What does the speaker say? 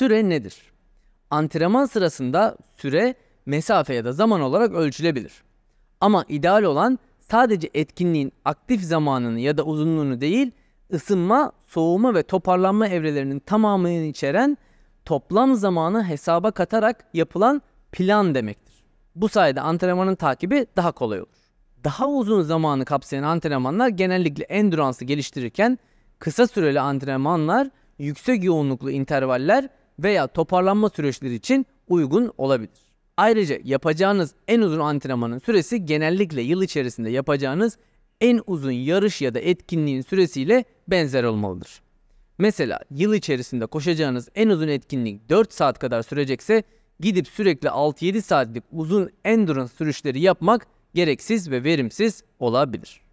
Süre nedir? Antrenman sırasında süre mesafe ya da zaman olarak ölçülebilir. Ama ideal olan sadece etkinliğin aktif zamanını ya da uzunluğunu değil, ısınma, soğuma ve toparlanma evrelerinin tamamını içeren toplam zamanı hesaba katarak yapılan plan demektir. Bu sayede antrenmanın takibi daha kolay olur. Daha uzun zamanı kapsayan antrenmanlar genellikle enduransı geliştirirken kısa süreli antrenmanlar, yüksek yoğunluklu intervaller veya toparlanma süreçleri için uygun olabilir. Ayrıca yapacağınız en uzun antrenmanın süresi genellikle yıl içerisinde yapacağınız en uzun yarış ya da etkinliğin süresiyle benzer olmalıdır. Mesela yıl içerisinde koşacağınız en uzun etkinlik 4 saat kadar sürecekse gidip sürekli 6-7 saatlik uzun endurance sürüşleri yapmak gereksiz ve verimsiz olabilir.